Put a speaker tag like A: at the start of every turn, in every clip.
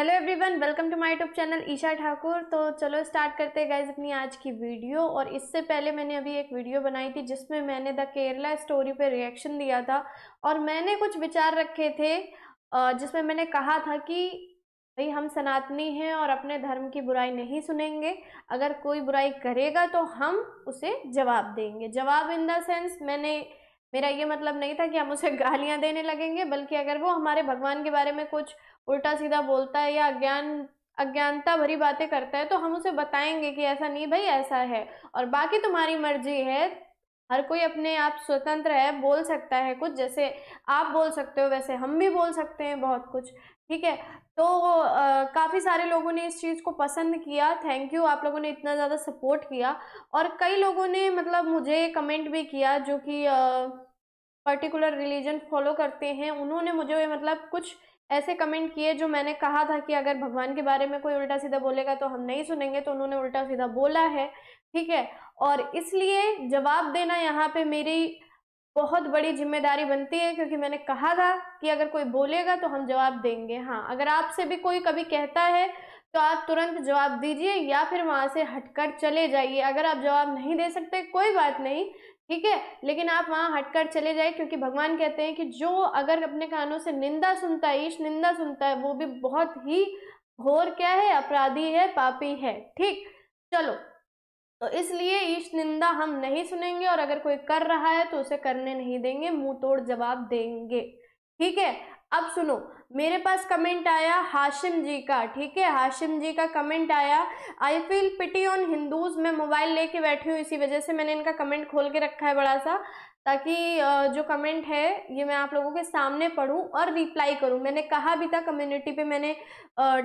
A: hello everyone welcome to my YouTube channel Isha Thakur तो चलो start करते हैं गाइज अपनी आज की वीडियो और इससे पहले मैंने अभी एक वीडियो बनाई थी जिसमें मैंने द केरला स्टोरी पे रिएक्शन दिया था और मैंने कुछ विचार रखे थे जिसमें मैंने कहा था कि भाई हम सनातनी हैं और अपने धर्म की बुराई नहीं सुनेंगे अगर कोई बुराई करेगा तो हम उसे जवाब देंगे जवाब इन द सेंस मैंने मेरा ये मतलब नहीं था कि हम उसे गालियाँ देने लगेंगे बल्कि अगर वो हमारे भगवान के बारे में कुछ उल्टा सीधा बोलता है या अज्ञान अज्ञानता भरी बातें करता है तो हम उसे बताएंगे कि ऐसा नहीं भाई ऐसा है और बाकी तुम्हारी मर्जी है हर कोई अपने आप स्वतंत्र है बोल सकता है कुछ जैसे आप बोल सकते हो वैसे हम भी बोल सकते हैं बहुत कुछ ठीक है तो काफ़ी सारे लोगों ने इस चीज़ को पसंद किया थैंक यू आप लोगों ने इतना ज़्यादा सपोर्ट किया और कई लोगों ने मतलब मुझे कमेंट भी किया जो कि पर्टिकुलर रिलीजन फॉलो करते हैं उन्होंने मुझे मतलब कुछ ऐसे कमेंट किए जो मैंने कहा था कि अगर भगवान के बारे में कोई उल्टा सीधा बोलेगा तो हम नहीं सुनेंगे तो उन्होंने उल्टा सीधा बोला है ठीक है और इसलिए जवाब देना यहाँ पे मेरी बहुत बड़ी जिम्मेदारी बनती है क्योंकि मैंने कहा था कि अगर कोई बोलेगा तो हम जवाब देंगे हाँ अगर आपसे भी कोई कभी कहता है तो आप तुरंत जवाब दीजिए या फिर वहाँ से हटकर चले जाइए अगर आप जवाब नहीं दे सकते कोई बात नहीं ठीक है लेकिन आप वहाँ हटकर चले जाए क्योंकि भगवान कहते हैं कि जो अगर अपने कानों से निंदा सुनता है ईश निंदा सुनता है वो भी बहुत ही घोर क्या है अपराधी है पापी है ठीक चलो इसलिए ईश निंदा हम नहीं सुनेंगे और अगर कोई कर रहा है तो उसे करने नहीं देंगे मुंह तोड़ जवाब देंगे ठीक है अब सुनो मेरे पास कमेंट आया हाशिम जी का ठीक है हाशिम जी का कमेंट आया I feel pity on Hindus मैं मोबाइल लेके बैठी हूँ इसी वजह से मैंने इनका कमेंट खोल के रखा है बड़ा सा ताकि जो कमेंट है ये मैं आप लोगों के सामने पढ़ूं और रिप्लाई करूं मैंने कहा भी था कम्युनिटी पे मैंने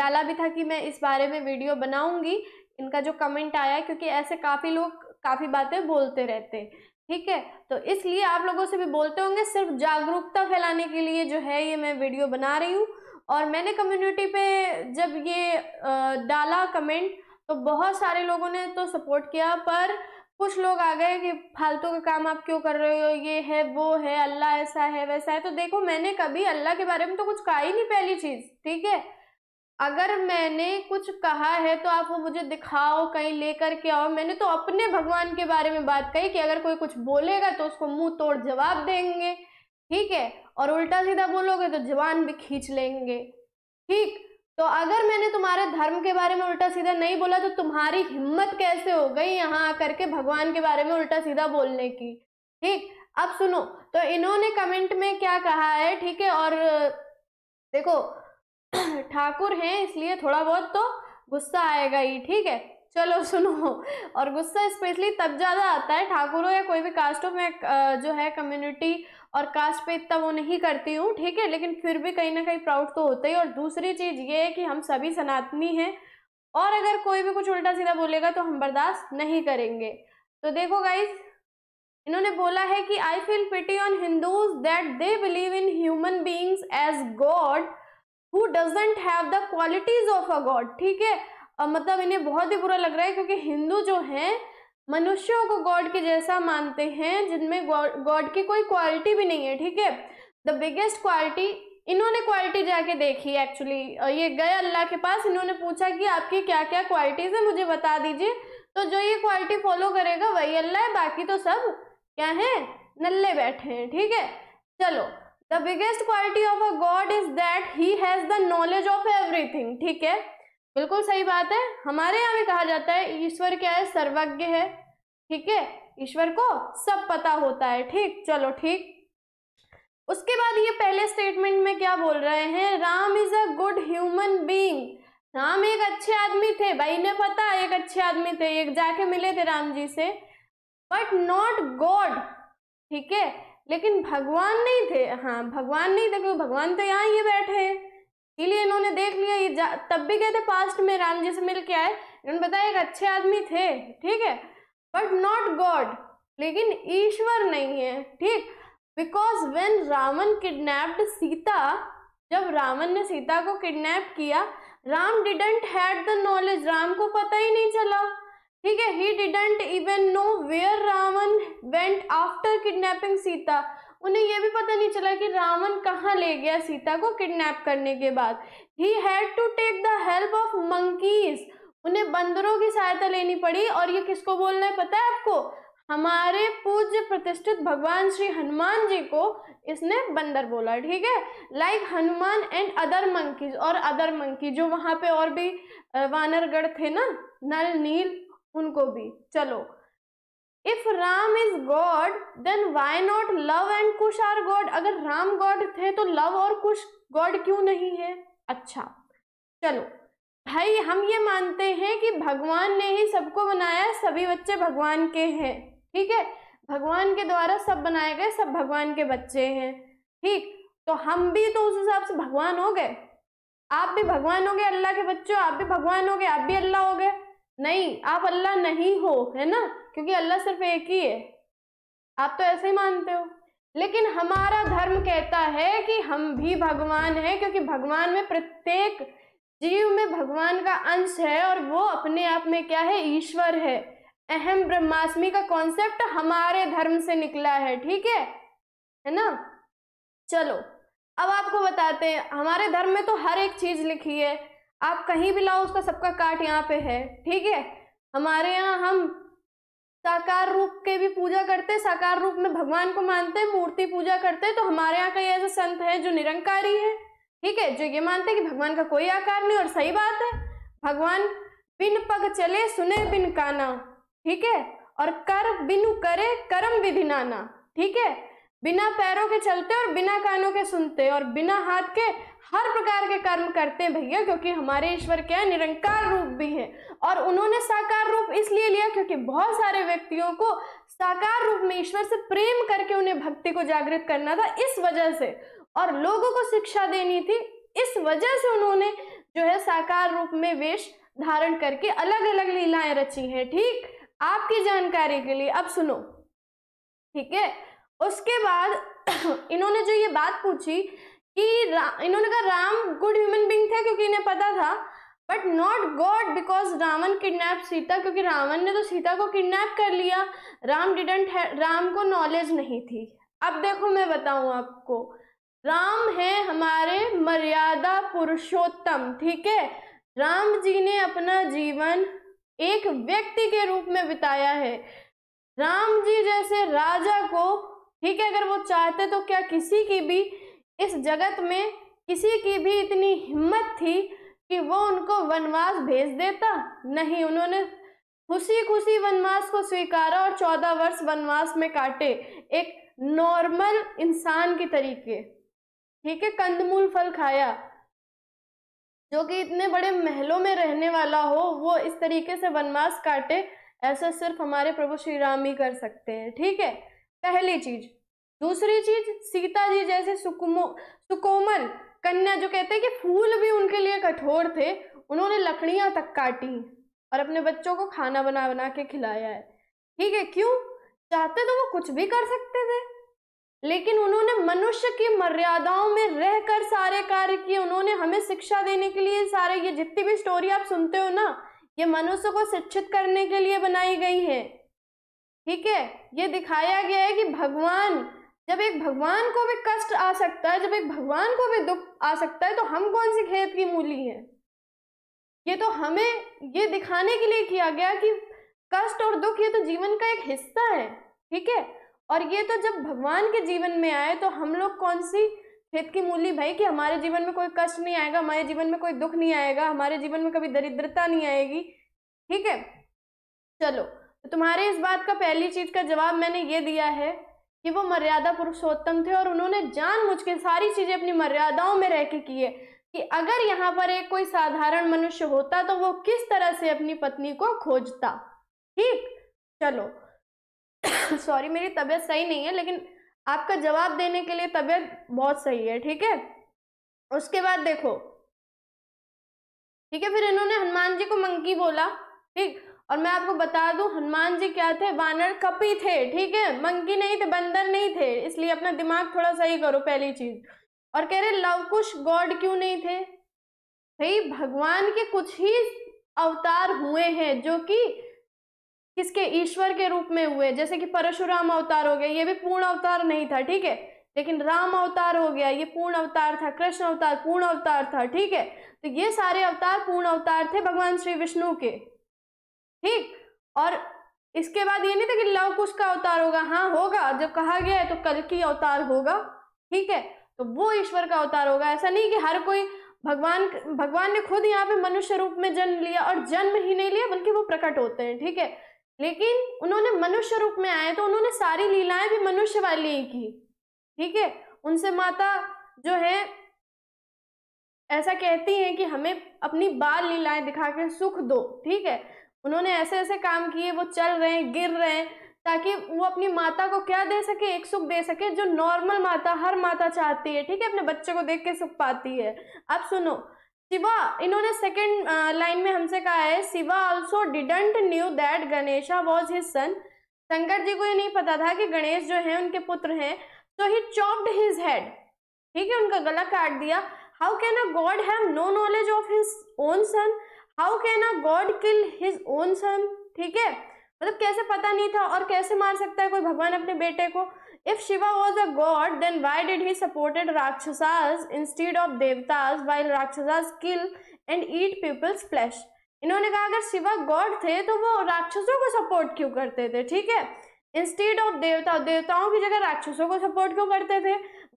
A: डाला भी था कि मैं इस बारे में वीडियो बनाऊंगी इनका जो कमेंट आया क्योंकि ऐसे काफ़ी लोग काफ़ी बातें बोलते रहते हैं ठीक है तो इसलिए आप लोगों से भी बोलते होंगे सिर्फ जागरूकता फैलाने के लिए जो है ये मैं वीडियो बना रही हूँ और मैंने कम्युनिटी पे जब ये डाला कमेंट तो बहुत सारे लोगों ने तो सपोर्ट किया पर कुछ लोग आ गए कि फालतू का काम आप क्यों कर रहे हो ये है वो है अल्लाह ऐसा है वैसा है तो देखो मैंने कभी अल्लाह के बारे में तो कुछ कहा ही नहीं पहली चीज़ ठीक है अगर मैंने कुछ कहा है तो आप वो मुझे दिखाओ कहीं लेकर के आओ मैंने तो अपने भगवान के बारे में बात कही कि अगर कोई कुछ बोलेगा तो उसको मुंह तोड़ जवाब देंगे ठीक है और उल्टा सीधा बोलोगे तो जवान भी खींच लेंगे ठीक तो अगर मैंने तुम्हारे धर्म के बारे में उल्टा सीधा नहीं बोला तो तुम्हारी हिम्मत कैसे हो गई यहाँ आकर के भगवान के बारे में उल्टा सीधा बोलने की ठीक अब सुनो तो इन्होंने कमेंट में क्या कहा है ठीक है और देखो ठाकुर हैं इसलिए थोड़ा बहुत तो गुस्सा आएगा ही ठीक है चलो सुनो और गुस्सा स्पेशली तब ज़्यादा आता है ठाकुरों या कोई भी कास्टों में जो है कम्युनिटी और कास्ट पे इतना वो नहीं करती हूँ ठीक है लेकिन फिर भी कहीं ना कहीं प्राउड तो होता ही और दूसरी चीज़ ये है कि हम सभी सनातनी हैं और अगर कोई भी कुछ उल्टा सीधा बोलेगा तो हम बर्दाश्त नहीं करेंगे तो देखो गाइज इन्होंने बोला है कि I feel pity on Hindus that they believe in human beings as god who doesn't have the qualities of a god ठीक है अब मतलब इन्हें बहुत ही बुरा लग रहा है क्योंकि हिंदू जो हैं मनुष्यों को गॉड के जैसा मानते हैं जिनमें गॉड की कोई क्वालिटी भी नहीं है ठीक है द बिगेस्ट क्वालिटी इन्होंने क्वालिटी जाके देखी एक्चुअली ये गए अल्लाह के पास इन्होंने पूछा कि आपकी क्या क्या क्वालिटीज़ है मुझे बता दीजिए तो जो ये क्वालिटी फॉलो करेगा वही अल्लाह है बाकी तो सब क्या है नल्ले बैठे हैं ठीक है चलो the biggest quality of a god is that he has the knowledge of everything ठीक है बिल्कुल सही बात है हमारे यहाँ भी कहा जाता है ईश्वर क्या है सर्वज्ञ है ठीक है ईश्वर को सब पता होता है ठीक चलो ठीक उसके बाद ये पहले स्टेटमेंट में क्या बोल रहे हैं Ram is a good human being Ram एक अच्छे आदमी थे भाई ने पता एक अच्छे आदमी थे एक जाके मिले थे राम जी से बट नॉट गॉड ठीक है लेकिन भगवान नहीं थे हाँ भगवान नहीं थे क्योंकि भगवान तो यहाँ ही बैठे हैं इसीलिए इन्होंने देख लिया ये तब भी गए थे पास्ट में राम जी से मिल के आए इन्होंने बताया एक अच्छे आदमी थे ठीक है बट नॉट गॉड लेकिन ईश्वर नहीं है ठीक because when Ravan kidnapped Sita जब रावण ने सीता को किडनैप किया Ram didn't had the knowledge Ram को पता ही नहीं चला ठीक है he didn't even know where Ravan went after kidnapping Sita उन्हें यह भी पता नहीं चला कि रावण कहाँ ले गया सीता को किडनैप करने के बाद he had to take the help of monkeys उन्हें बंदरों की सहायता लेनी पड़ी और ये किसको बोलना है पता है आपको हमारे पूज्य प्रतिष्ठित भगवान श्री हनुमान जी को इसने बंदर बोला ठीक है like Hanuman and other monkeys और अदर मंकी जो वहाँ पे और भी वानरगढ़ थे ना नल नील उनको भी चलो if Ram is god then why not Luv and Kush are god अगर राम गॉड थे तो लव और कुश गॉड क्यों नहीं है अच्छा चलो भाई हम ये मानते हैं कि भगवान ने ही सबको बनाया सभी बच्चे भगवान के हैं ठीक है भगवान के द्वारा सब बनाए गए सब भगवान के बच्चे हैं ठीक तो हम भी तो उस हिसाब से भगवान हो गए आप भी भगवान हो गए अल्लाह के बच्चों आप भी भगवान हो गए आप भी अल्लाह हो गए नहीं आप अल्लाह नहीं हो है ना क्योंकि अल्लाह सिर्फ एक ही है आप तो ऐसे ही मानते हो लेकिन हमारा धर्म कहता है कि हम भी भगवान हैं क्योंकि भगवान में प्रत्येक जीव में भगवान का अंश है और वो अपने आप में क्या है ईश्वर है अहम ब्रह्मास्मि का कॉन्सेप्ट हमारे धर्म से निकला है ठीक है है ना चलो अब आपको बताते हैं हमारे धर्म में तो हर एक चीज़ लिखी है आप कहीं भी लाओ उसका सबका काट यहाँ पे है ठीक है हमारे यहाँ हम साकार रूप के भी पूजा करते हैं साकार रूप में भगवान को मानते हैं मूर्ति पूजा करते हैं तो हमारे यहाँ कई ऐसे संत है जो निरंकारी है ठीक है जो ये मानते हैं कि भगवान का कोई आकार नहीं और सही बात है भगवान बिन पग चले सुने बिन काना ठीक है और कर बिनु करे कर्म विधि नाना ठीक है बिना पैरों के चलते और बिना कानों के सुनते और बिना हाथ के हर प्रकार के कर्म करते हैं भैया क्योंकि हमारे ईश्वर क्या निरंकार रूप भी है और उन्होंने साकार रूप इसलिए लिया क्योंकि बहुत सारे व्यक्तियों को साकार रूप में ईश्वर से प्रेम करके उन्हें भक्ति को जागृत करना था इस वजह से और लोगों को शिक्षा देनी थी इस वजह से उन्होंने जो है साकार रूप में वेश धारण करके अलग अलग लीलाएं रची हैं ठीक आपकी जानकारी के लिए अब सुनो ठीक है उसके बाद इन्होंने जो ये बात पूछी कि इन्होंने कहा राम गुड ह्यूमन बींग थे क्योंकि इन्हें पता था but not god because Ravan kidnap Sita क्योंकि रावण ने तो सीता को किडनैप कर लिया राम डिडेंट है राम को नॉलेज नहीं थी अब देखो मैं बताऊँ आपको राम है हमारे मर्यादा पुरुषोत्तम ठीक है राम जी ने अपना जीवन एक व्यक्ति के रूप में बिताया है राम जी जैसे राजा को ठीक है अगर वो चाहते तो क्या किसी की भी इस जगत में किसी की भी इतनी हिम्मत थी कि वो उनको वनवास भेज देता नहीं उन्होंने खुशी खुशी वनवास को स्वीकारा और चौदह वर्ष वनवास में काटे एक नॉर्मल इंसान के तरीके ठीक है कंदमूल फल खाया जो कि इतने बड़े महलों में रहने वाला हो वो इस तरीके से वनवास काटे ऐसा सिर्फ हमारे प्रभु श्री राम ही कर सकते हैं ठीक है पहली चीज दूसरी चीज सीता जी जैसे सुकुमो सुकोमल कन्या जो कहते हैं कि फूल भी उनके लिए कठोर थे उन्होंने लकड़ियां तक काटी और अपने बच्चों को खाना बना बना के खिलाया है ठीक है क्यों चाहते तो वो कुछ भी कर सकते थे लेकिन उन्होंने मनुष्य की मर्यादाओं में रहकर सारे कार्य किए उन्होंने हमें शिक्षा देने के लिए सारे ये जितनी भी स्टोरी आप सुनते हो ना ये मनुष्य को शिक्षित करने के लिए बनाई गई है ठीक है ये दिखाया गया है कि भगवान जब एक भगवान को भी कष्ट आ सकता है जब एक भगवान को भी दुख आ सकता है तो हम कौन सी खेत की मूली है ये तो हमें ये दिखाने के लिए किया गया कि कष्ट और दुख ये तो जीवन का एक हिस्सा है ठीक है और ये तो जब भगवान के जीवन में आए तो हम लोग कौन सी खेत की मूली भाई कि हमारे जीवन में कोई कष्ट नहीं आएगा हमारे जीवन में कोई दुख नहीं आएगा हमारे जीवन में कभी दरिद्रता नहीं आएगी ठीक है चलो तो तुम्हारे इस बात का पहली चीज का जवाब मैंने ये दिया है कि वो मर्यादा पुरुषोत्तम थे और उन्होंने जान के सारी चीजें अपनी मर्यादाओं में रह के किए कि अगर यहाँ पर एक कोई साधारण मनुष्य होता तो वो किस तरह से अपनी पत्नी को खोजता ठीक चलो सॉरी मेरी तबीयत सही नहीं है लेकिन आपका जवाब देने के लिए तबीयत बहुत सही है ठीक है उसके बाद देखो ठीक है फिर इन्होंने हनुमान जी को मंकी बोला ठीक और मैं आपको बता दूं हनुमान जी क्या थे वानर कपी थे ठीक है मंकी नहीं थे बंदर नहीं थे इसलिए अपना दिमाग थोड़ा सही करो पहली चीज और कह रहे लवकुश गॉड क्यों नहीं थे भाई भगवान के कुछ ही अवतार हुए हैं जो कि किसके ईश्वर के रूप में हुए जैसे कि परशुराम अवतार हो गया ये भी पूर्ण अवतार नहीं था ठीक है लेकिन राम अवतार हो गया ये पूर्ण अवतार था कृष्ण अवतार पूर्ण अवतार था ठीक है तो ये सारे अवतार पूर्ण अवतार थे भगवान श्री विष्णु के ठीक और इसके बाद ये नहीं था कि लव कुश का अवतार होगा हाँ होगा जब कहा गया है तो कल की अवतार होगा ठीक है तो वो ईश्वर का अवतार होगा ऐसा नहीं कि हर कोई भगवान भगवान ने खुद यहाँ पे मनुष्य रूप में जन्म लिया और जन्म ही नहीं लिया बल्कि वो प्रकट होते हैं ठीक है लेकिन उन्होंने मनुष्य रूप में आए तो उन्होंने सारी लीलाएं भी मनुष्य वाली ही की ठीक है उनसे माता जो है ऐसा कहती हैं कि हमें अपनी बाल लीलाएं दिखा के सुख दो ठीक है उन्होंने ऐसे ऐसे काम किए वो चल रहे हैं गिर रहे हैं ताकि वो अपनी माता को क्या दे सके एक सुख दे सके जो नॉर्मल माता हर माता चाहती है ठीक है अपने बच्चे को देख के सुख पाती है अब सुनो शिवा इन्होंने सेकेंड लाइन में हमसे कहा है Shiva also didn't knew that Ganesha was his son Shankar ji को ये नहीं पता था कि गणेश जो है उनके पुत्र हैं तो ही चॉप्ड हिज हेड ठीक है उनका गला काट दिया how can a god have no knowledge of his own son how can a god kill his own son ठीक है मतलब कैसे पता नहीं था और कैसे मार सकता है कोई भगवान अपने बेटे को if Shiva was a god then why did he supported rakshasas instead of devatas while rakshasas kill and eat peoples flesh इन्होंने कहा अगर शिवा गॉड थे तो वो राक्षसों को सपोर्ट क्यों करते थे ठीक है इंस्टीड ऑफ देवता देवताओं की जगह राक्षसों को सपोर्ट क्यों करते थे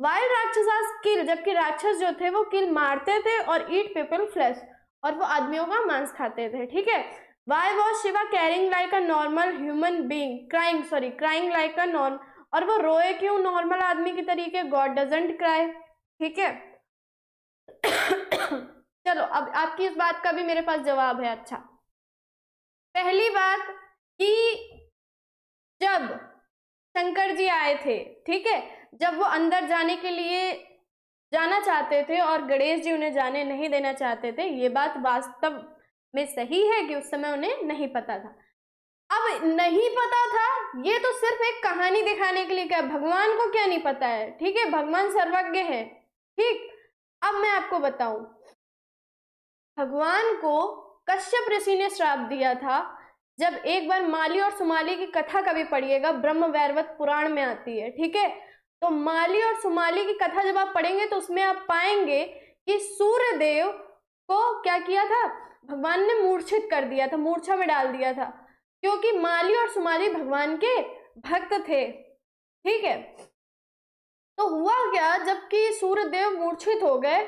A: वाइल राक्षसास किल जबकि राक्षस जो थे वो किल मारते थे और ईट पीपल फ्लैश और वो आदमियों का मांस खाते थे ठीक है why was Shiva carrying like a normal human being crying sorry crying like a norm और वो रोए क्यों नॉर्मल आदमी की तरीके गॉड डजेंट क्राई ठीक है चलो अब आपकी इस बात का भी मेरे पास जवाब है अच्छा पहली बात कि जब शंकर जी आए थे ठीक है जब वो अंदर जाने के लिए जाना चाहते थे और गणेश जी उन्हें जाने नहीं देना चाहते थे ये बात वास्तव में सही है कि उस समय उन्हें नहीं पता था अब नहीं पता था ये तो सिर्फ एक कहानी दिखाने के लिए क्या भगवान को क्या नहीं पता है ठीक है भगवान सर्वज्ञ है ठीक अब मैं आपको बताऊं भगवान को कश्यप ऋषि ने श्राप दिया था जब एक बार माली और सुमाली की कथा कभी पढ़िएगा ब्रह्म वैरवत पुराण में आती है ठीक है तो माली और सुमाली की कथा जब आप पढ़ेंगे तो उसमें आप पाएंगे कि सूर्यदेव को क्या किया था भगवान ने मूर्छित कर दिया था मूर्छा में डाल दिया था क्योंकि माली और सुमाली भगवान के भक्त थे ठीक है तो हुआ क्या जबकि सूर्यदेव मूर्छित हो गए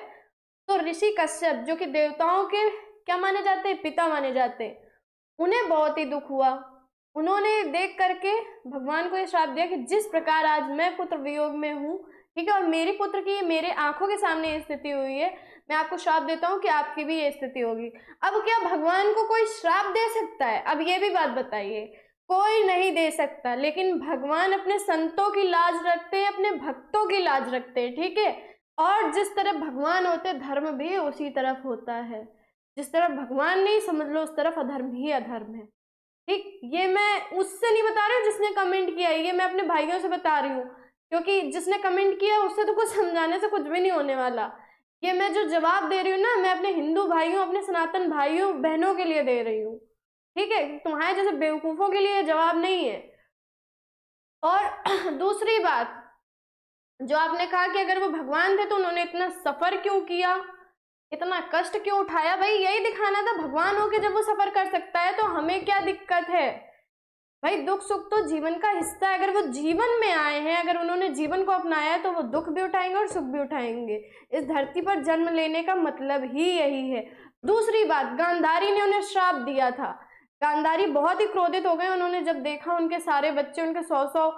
A: तो ऋषि कश्यप जो कि देवताओं के क्या माने जाते पिता माने जाते उन्हें बहुत ही दुख हुआ उन्होंने देख करके भगवान को ये श्राप दिया कि जिस प्रकार आज मैं पुत्र वियोग में हूँ ठीक है और मेरे पुत्र की मेरे आंखों के सामने ये स्थिति हुई है मैं आपको श्राप देता हूँ कि आपकी भी ये स्थिति होगी अब क्या भगवान को कोई श्राप दे सकता है अब ये भी बात बताइए कोई नहीं दे सकता लेकिन भगवान अपने संतों की लाज रखते हैं अपने भक्तों की लाज रखते हैं ठीक है और जिस तरह भगवान होते धर्म भी उसी तरफ होता है जिस तरफ भगवान नहीं समझ लो उस तरफ अधर्म ही अधर्म है ठीक ये मैं उससे नहीं बता रही हूँ जिसने कमेंट किया है ये मैं अपने भाइयों से बता रही हूँ क्योंकि जिसने कमेंट किया उससे तो कुछ समझाने से कुछ भी नहीं होने वाला ये मैं जो जवाब दे रही हूँ ना मैं अपने हिंदू भाइयों अपने सनातन भाइयों बहनों के लिए दे रही हूँ ठीक है तुम्हारे जैसे बेवकूफ़ों के लिए जवाब नहीं है और दूसरी बात जो आपने कहा कि अगर वो भगवान थे तो उन्होंने इतना सफ़र क्यों किया इतना कष्ट क्यों उठाया भाई यही दिखाना था भगवान के जब वो सफर कर सकता है तो हमें क्या दिक्कत है भाई दुख सुख तो जीवन का हिस्सा है अगर वो जीवन में आए हैं अगर उन्होंने जीवन को अपनाया है तो वो दुख भी उठाएंगे और सुख भी उठाएंगे इस धरती पर जन्म लेने का मतलब ही यही है दूसरी बात गांधारी ने उन्हें श्राप दिया था गांधारी बहुत ही क्रोधित हो गए उन्होंने जब देखा उनके सारे बच्चे उनके सौ सौ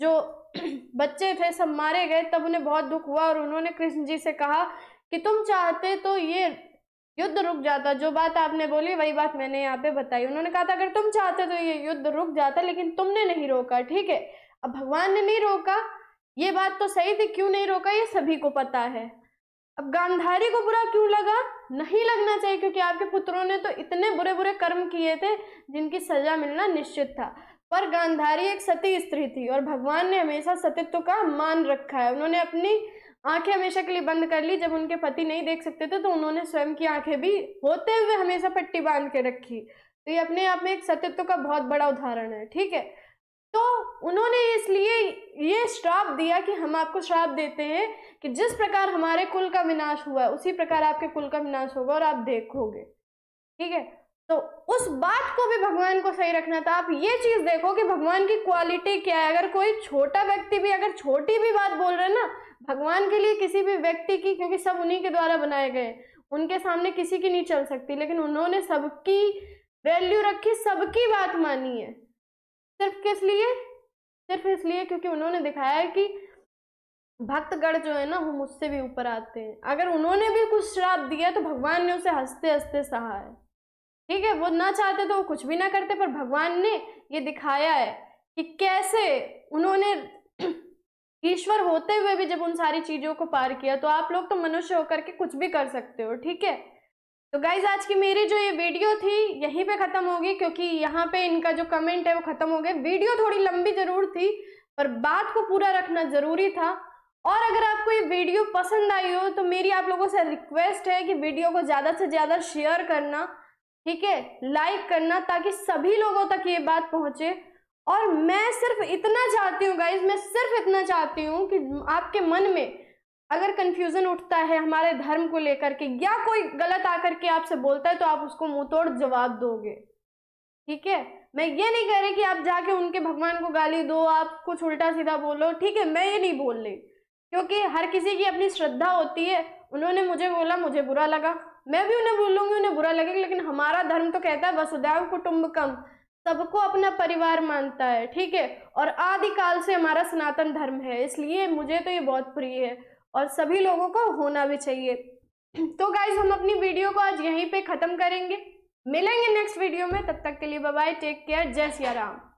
A: जो बच्चे थे सब मारे गए तब उन्हें बहुत दुख हुआ और उन्होंने कृष्ण जी से कहा कि तुम चाहते तो ये युद्ध रुक जाता जो बात आपने बोली वही बात मैंने यहाँ पे बताई उन्होंने कहा था अगर तुम चाहते तो ये युद्ध रुक जाता लेकिन तुमने नहीं रोका ठीक है अब भगवान ने नहीं रोका ये बात तो सही थी क्यों नहीं रोका ये सभी को पता है अब गांधारी को बुरा क्यों लगा नहीं लगना चाहिए क्योंकि आपके पुत्रों ने तो इतने बुरे बुरे कर्म किए थे जिनकी सजा मिलना निश्चित था पर गांधारी एक सती स्त्री थी और भगवान ने हमेशा सतित्व का मान रखा है उन्होंने अपनी आंखें हमेशा के लिए बंद कर ली जब उनके पति नहीं देख सकते थे तो उन्होंने स्वयं की आंखें भी होते हुए हमेशा पट्टी बांध के रखी तो ये अपने आप में एक सत्यत्व का बहुत बड़ा उदाहरण है ठीक है तो उन्होंने इसलिए ये श्राप दिया कि हम आपको श्राप देते हैं कि जिस प्रकार हमारे कुल का विनाश हुआ है उसी प्रकार आपके कुल का विनाश होगा और आप देखोगे ठीक है तो उस बात को भी भगवान को सही रखना था आप ये चीज देखो कि भगवान की क्वालिटी क्या है अगर कोई छोटा व्यक्ति भी अगर छोटी भी बात बोल रहे हैं ना भगवान के लिए किसी भी व्यक्ति की क्योंकि सब उन्हीं के द्वारा बनाए गए उनके सामने किसी की नहीं चल सकती लेकिन उन्होंने सबकी वैल्यू रखी सबकी बात मानी है सिर्फ किस लिए सिर्फ इसलिए क्योंकि उन्होंने दिखाया है कि भक्तगढ़ जो है ना वो मुझसे भी ऊपर आते हैं अगर उन्होंने भी कुछ श्राप दिया तो भगवान ने उसे हंसते हंसते सहा है ठीक है वो ना चाहते तो वो कुछ भी ना करते पर भगवान ने ये दिखाया है कि कैसे उन्होंने ईश्वर होते हुए भी जब उन सारी चीजों को पार किया तो आप लोग तो मनुष्य होकर के कुछ भी कर सकते हो ठीक है तो गाइज आज की मेरी जो ये वीडियो थी यहीं पे ख़त्म होगी क्योंकि यहाँ पे इनका जो कमेंट है वो ख़त्म हो गया वीडियो थोड़ी लंबी ज़रूर थी पर बात को पूरा रखना ज़रूरी था और अगर आपको ये वीडियो पसंद आई हो तो मेरी आप लोगों से रिक्वेस्ट है कि वीडियो को ज़्यादा से ज़्यादा शेयर करना ठीक है लाइक करना ताकि सभी लोगों तक ये बात पहुँचे और मैं सिर्फ इतना चाहती हूँ गाइज मैं सिर्फ इतना चाहती हूँ कि आपके मन में अगर कन्फ्यूज़न उठता है हमारे धर्म को लेकर के या कोई गलत आकर के आपसे बोलता है तो आप उसको मुंह तोड़ जवाब दोगे ठीक है मैं ये नहीं कह रही कि आप जाके उनके भगवान को गाली दो आप कुछ उल्टा सीधा बोलो ठीक है मैं ये नहीं बोल रही क्योंकि हर किसी की अपनी श्रद्धा होती है उन्होंने मुझे बोला मुझे बुरा लगा मैं भी उन्हें बोलूँगी उन्हें बुरा लगेगा लेकिन हमारा धर्म तो कहता है वसुदैव कुटुम्बकम सबको अपना परिवार मानता है ठीक है और आदिकाल से हमारा सनातन धर्म है इसलिए मुझे तो ये बहुत प्रिय है और सभी लोगों को होना भी चाहिए तो गाइज हम अपनी वीडियो को आज यहीं पे ख़त्म करेंगे मिलेंगे नेक्स्ट वीडियो में तब तक के लिए बाय टेक केयर जय सिया राम